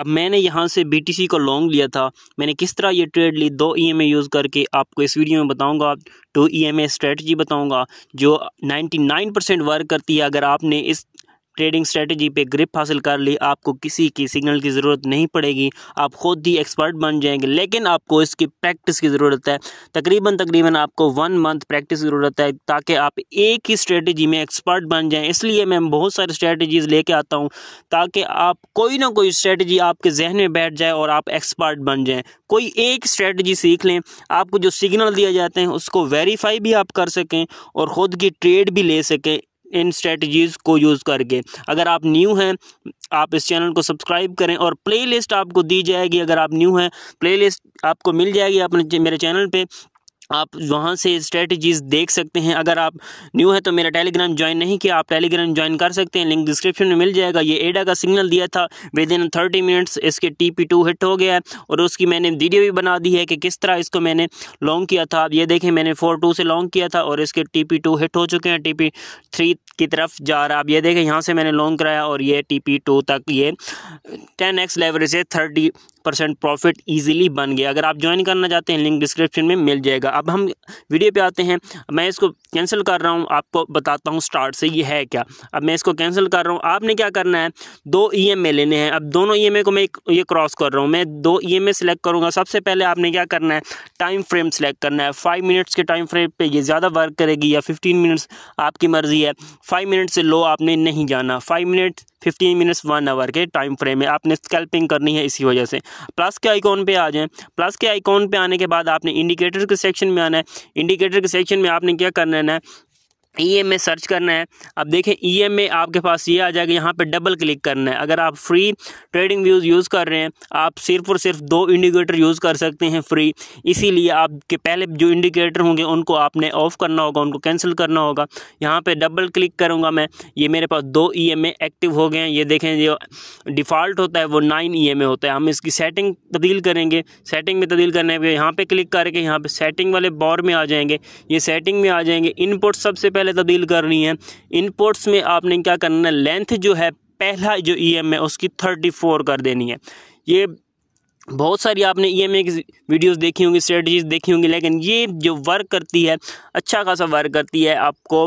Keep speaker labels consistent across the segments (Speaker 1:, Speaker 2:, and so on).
Speaker 1: अब मैंने यहाँ से बी को लॉन्ग लिया था मैंने किस तरह ये ट्रेड ली दो ई e यूज़ करके आपको इस वीडियो में बताऊँगा टू ई e एम बताऊँगा जो 99 परसेंट वर्क करती है अगर आपने इस ट्रेडिंग स्ट्रेटजी पे ग्रिप हासिल कर ली आपको किसी की सिग्नल की ज़रूरत नहीं पड़ेगी आप खुद ही एक्सपर्ट बन जाएंगे लेकिन आपको इसकी प्रैक्टिस की ज़रूरत है तकरीबन तकरीबन आपको वन मंथ प्रैक्टिस की ज़रूरत है ताकि आप एक ही स्ट्रेटजी में एक्सपर्ट बन जाएं इसलिए मैं बहुत सारे स्ट्रेटजीज़ लेके आता हूँ ताकि आप कोई ना कोई स्ट्रेटजी आपके जहन में बैठ जाए और आप एक्सपर्ट बन जाएँ कोई एक स्ट्रेटजी सीख लें आपको जो सिग्नल दिया जाते हैं उसको वेरीफाई भी आप कर सकें और ख़ुद की ट्रेड भी ले सकें इन स्ट्रेटजीज़ को यूज़ करके अगर आप न्यू हैं आप इस चैनल को सब्सक्राइब करें और प्लेलिस्ट आपको दी जाएगी अगर आप न्यू हैं प्लेलिस्ट आपको मिल जाएगी अपने मेरे चैनल पे आप वहाँ से स्ट्रेटजीज़ देख सकते हैं अगर आप न्यू है तो मेरा टेलीग्राम ज्वाइन नहीं किया आप टेलीग्राम ज्वाइन कर सकते हैं लिंक डिस्क्रिप्शन में मिल जाएगा ये एडा का सिग्नल दिया था विद इन थर्टी मिनट्स इसके टी पी टू हिट हो गया है और उसकी मैंने वीडियो भी बना दी है कि किस तरह इसको मैंने लॉन्ग किया था आप ये देखें मैंने फोर टू से लॉन्ग किया था और इसके टी पी टू हिट हो चुके हैं टी पी थ्री की तरफ जा रहा है आप ये देखें यहाँ से मैंने लॉन्ग कराया और ये टी पी टू तक ये टेन एक्स लेवरेज है थर्टी परसेंट प्रॉफिट ईजिली बन गया अगर आप ज्वाइन करना चाहते हैं लिंक डिस्क्रिप्शन में मिल जाएगा अब हम वीडियो पे आते हैं मैं इसको कैंसिल कर रहा हूँ आपको बताता हूँ स्टार्ट से ये है क्या अब मैं इसको कैंसिल कर रहा हूँ आपने क्या करना है दो ई लेने हैं अब दोनों ई को मैं ये क्रॉस कर रहा हूँ मैं दो ई एम सेलेक्ट करूँगा सबसे पहले आपने क्या करना है टाइम फ्रेम सेलेक्ट करना है फाइव मिनट्स के टाइम फ्रेम पर यह ज़्यादा वर्क करेगी या फिफ्टीन मिनट्स आपकी मर्ज़ी है फाइव मिनट से लो आपने नहीं जाना five minute fifteen minutes one hour के टाइम फ्रेम में आपने स्कैल्पिंग करनी है इसी वजह से प्लस के आइकॉन पे आ जाएं प्लस के आइकॉन पे आने के बाद आपने इंडिकेटर के सेक्शन में आना है इंडिकेटर के सेक्शन में आपने क्या करना है ई e एम में सर्च करना है अब देखें ई एम में आपके पास ये आ जाएगा यहाँ पे डबल क्लिक करना है अगर आप फ्री ट्रेडिंग व्यूज़ यूज़ कर रहे हैं आप सिर्फ और सिर्फ दो इंडिकेटर यूज़ कर सकते हैं फ्री इसीलिए आपके पहले जो इंडिकेटर होंगे उनको आपने ऑफ़ करना होगा उनको कैंसिल करना होगा यहाँ पर डबल क्लिक करूँगा मैं ये मेरे पास दो ई e एक्टिव हो गए हैं ये देखें जो डिफ़ॉल्ट होता है वो नाइन ई e होता है हम इसकी सेटिंग तब्दील करेंगे सेटिंग में तब्दील करने के यहाँ पर क्लिक करके यहाँ पर सेटिंग वाले बॉर में आ जाएंगे ये सेटिंग में आ जाएंगे इनपुट सबसे पहले पहले तब्दील तो करनी है इनपुट्स में आपने क्या करना है लेंथ जो है पहला जो ईएम e है उसकी थर्टी फोर कर देनी है ये बहुत सारी आपने ई एम ए की वीडियोस देखी होंगी स्ट्रेटजीज देखी होंगी लेकिन ये जो वर्क करती है अच्छा खासा वर्क करती है आपको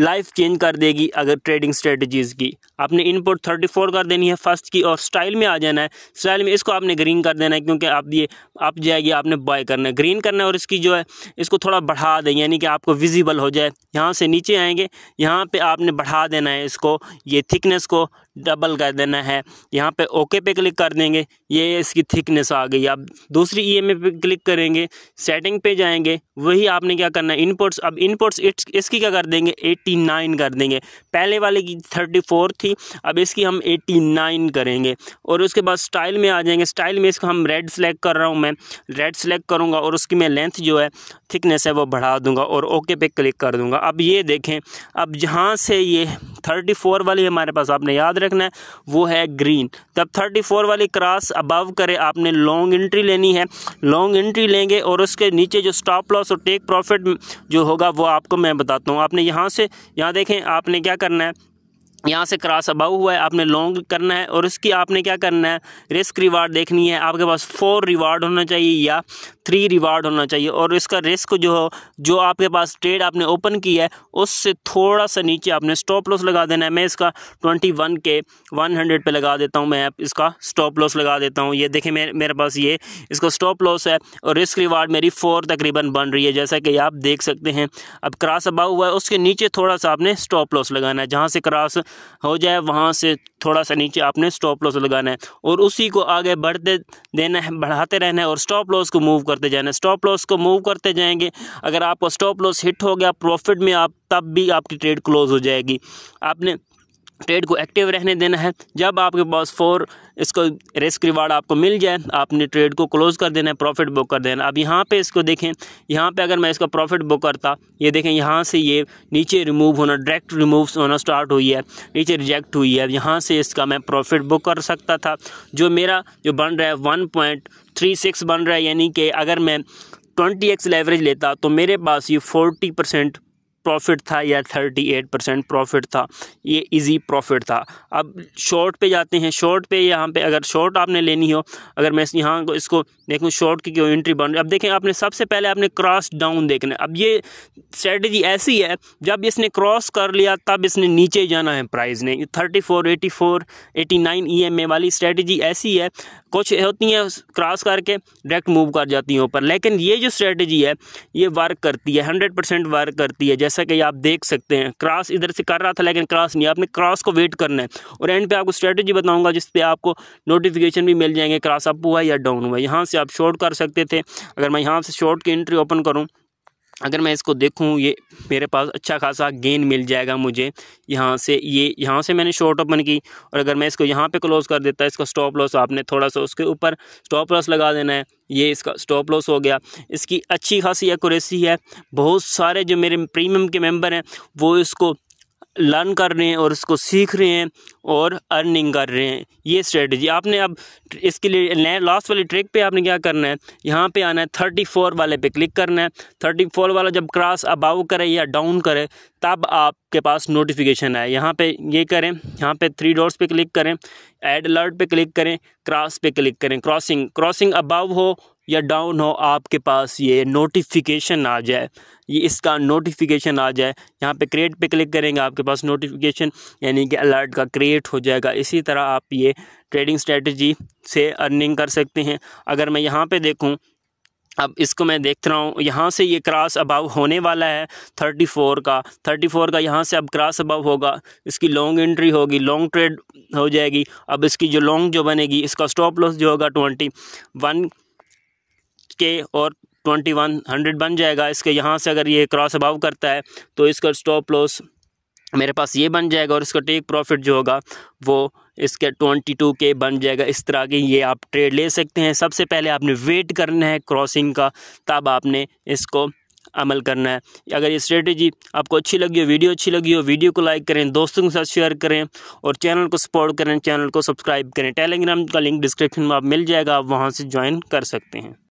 Speaker 1: लाइफ चेंज कर देगी अगर ट्रेडिंग स्ट्रेटजीज़ की आपने इनपुट थर्टी फोर कर देनी है फर्स्ट की और स्टाइल में आ जाना है स्टाइल में इसको आपने ग्रीन कर देना है क्योंकि आप ये आप जाएगी आपने बाय करना है ग्रीन करना है और इसकी जो है इसको थोड़ा बढ़ा दें यानी कि आपको विजिबल हो जाए यहाँ से नीचे आएंगे यहाँ पर आपने बढ़ा देना है इसको ये थिकनेस को डबल कर देना है यहाँ पे ओके पे क्लिक कर देंगे ये इसकी थिकनेस आ गई आप दूसरी ई पे क्लिक करेंगे सेटिंग पे जाएंगे वही आपने क्या करना है इनपुट्स अब इनपुट्स इसकी क्या कर देंगे 89 कर देंगे पहले वाले की 34 थी अब इसकी हम 89 करेंगे और उसके बाद स्टाइल में आ जाएंगे स्टाइल में इसको हम रेड सेलेक्ट कर रहा हूँ मैं रेड सेलेक्ट करूँगा और उसकी मैं लेंथ जो है थिकनेस है वो बढ़ा दूँगा और ओके पे क्लिक कर दूँगा अब ये देखें अब जहाँ से ये थर्टी फोर वाली हमारे पास आपने याद रखना है वो है ग्रीन तब थर्टी फोर वाली क्रॉस अबव करे आपने लॉन्ग एंट्री लेनी है लॉन्ग एंट्री लेंगे और उसके नीचे जो स्टॉप लॉस और टेक प्रॉफिट जो होगा वो आपको मैं बताता हूँ आपने यहाँ से यहाँ देखें आपने क्या करना है यहाँ से क्रॉस अबाउ हुआ है आपने लॉन्ग करना है और उसकी आपने क्या करना है रिस्क रिवार्ड देखनी है आपके पास फोर रिवार्ड होना चाहिए या थ्री रिवार्ड होना चाहिए और इसका रिस्क जो हो जो आपके पास ट्रेड आपने ओपन की है उससे थोड़ा सा नीचे आपने स्टॉप लॉस लगा देना है मैं इसका ट्वेंटी वन के वन हंड्रेड पर लगा देता हूँ मैं इसका स्टॉप लॉस लगा देता हूँ ये देखें मेरे मेरे पास ये इसका स्टॉप लॉस है और रिस्क रिवार्ड मेरी फोर तकरीबन बन रही है जैसा कि आप देख सकते हैं अब क्रास अबाव हुआ है उसके नीचे थोड़ा सा आपने स्टॉप लॉस लगाना है जहाँ से क्रास हो जाए वहाँ से थोड़ा सा नीचे आपने स्टॉप लॉस लगाना है और उसी को आगे बढ़ते देना है बढ़ाते रहना है और स्टॉप लॉस को मूव कर करते जाना स्टॉप लॉस को मूव करते जाएंगे अगर आपका स्टॉप लॉस हिट हो गया प्रॉफिट में आप तब भी आपकी ट्रेड क्लोज हो जाएगी आपने ट्रेड को एक्टिव रहने देना है जब आपके पास फोर इसको रिस्क रिवार्ड आपको मिल जाए आपने ट्रेड को क्लोज कर देना है प्रॉफिट बुक कर देना अब यहाँ पे इसको देखें यहाँ पे अगर मैं इसका प्रॉफिट बुक करता ये देखें यहाँ से ये नीचे रिमूव होना डायरेक्ट रिमूव होना स्टार्ट हुई है नीचे रिजेक्ट हुई है यहाँ से इसका मैं प्रॉफिट बुक कर सकता था जो मेरा जो बन रहा है वन पॉइंट थ्री सिक्स बन रहा है यानी कि अगर मैं ट्वेंटी एक्स लेवरेज लेता तो मेरे पास ये फोर्टी परसेंट प्रॉफिट था या थर्टी एट परसेंट प्रॉफिट था ये इजी प्रॉफिट था अब शॉर्ट पे जाते हैं शॉर्ट पे यहाँ पे अगर शॉर्ट आपने लेनी हो अगर मैं यहाँ इसको देखूँ शॉर्ट की क्यों एंट्री बन रही अब देखें आपने सबसे पहले आपने क्रॉस डाउन देखना है अब ये स्ट्रेटजी ऐसी है जब इसने क्रॉस कर लिया तब इसने नीचे जाना है प्राइस ने thirty four eighty four eighty nine E M A वाली स्ट्रेटजी ऐसी है कुछ होती हैं क्रॉस करके डायरेक्ट मूव कर जाती हैं ऊपर लेकिन ये जो स्ट्रेटजी है ये वर्क करती है हंड्रेड परसेंट वर्क करती है जैसे जैसा कि आप देख सकते हैं क्रॉस इधर से कर रहा था लेकिन क्रॉस नहीं आपने क्रॉस को वेट करना है और एंड पे आपको स्ट्रेटजी बताऊंगा जिस पे आपको नोटिफिकेशन भी मिल जाएंगे क्रॉस अप हुआ या डाउन हुआ यहाँ से आप शॉर्ट कर सकते थे अगर मैं यहाँ से शॉर्ट की एंट्री ओपन करूँ अगर मैं इसको देखूं ये मेरे पास अच्छा खासा गेन मिल जाएगा मुझे यहाँ से ये यहाँ से मैंने शॉर्ट ओपन की और अगर मैं इसको यहाँ पे क्लोज़ कर देता इसका स्टॉप लॉस आपने थोड़ा सा उसके ऊपर स्टॉप लॉस लगा देना है ये इसका स्टॉप लॉस हो गया इसकी अच्छी खासी एक्यूरेसी है बहुत सारे जो मेरे प्रीमियम के मेम्बर हैं वो इसको लर्न कर रहे हैं और उसको सीख रहे हैं और अर्निंग कर रहे हैं ये स्ट्रेटजी आपने अब इसके लिए नए लास्ट वाले ट्रैक पे आपने क्या करना है यहाँ पे आना है थर्टी फोर वाले पे क्लिक करना है थर्टी फोर वाला जब क्रॉस अबाउ करे या डाउन करे तब आपके पास नोटिफिकेशन आए यहाँ पे ये करें यहाँ पे थ्री डॉट्स पे क्लिक करें एड अलर्ट पे क्लिक करें क्रॉस पे क्लिक करें क्रॉसिंग क्रॉसिंग अबाउ हो या डाउन हो आपके पास ये नोटिफिकेशन आ जाए ये इसका नोटिफिकेशन आ जाए यहाँ पे क्रिएट पे क्लिक करेंगे आपके पास नोटिफिकेशन यानी कि अलर्ट का क्रिएट हो जाएगा इसी तरह आप ये ट्रेडिंग स्ट्रेटजी से अर्निंग कर सकते हैं अगर मैं यहाँ पे देखूँ अब इसको मैं देख रहा हूँ यहाँ से ये क्रॉस अबाव होने वाला है थर्टी फोर का थर्टी फोर का यहाँ से अब क्रॉस अबाव होगा इसकी लॉन्ग एंट्री होगी लॉन्ग ट्रेड हो जाएगी अब इसकी जो लॉन्ग जो बनेगी इसका स्टॉप लॉस जो होगा ट्वेंटी वन के और ट्वेंटी वन हंड्रेड बन जाएगा इसके यहाँ से अगर ये क्रॉस अबाव करता है तो इसका स्टॉप लॉस मेरे पास ये बन जाएगा और इसका टेक प्रॉफिट जो होगा वो इसके ट्वेंटी टू के बन जाएगा इस तरह की ये आप ट्रेड ले सकते हैं सबसे पहले आपने वेट करना है क्रॉसिंग का तब आपने इसको अमल करना है अगर ये स्ट्रेटजी आपको अच्छी लगी हो वीडियो अच्छी लगी हो वीडियो को लाइक करें दोस्तों के साथ शेयर करें और चैनल को सपोर्ट करें चैनल को सब्सक्राइब करें टेलीग्राम का लिंक डिस्क्रिप्शन में आप मिल जाएगा आप वहाँ से ज्वाइन कर सकते हैं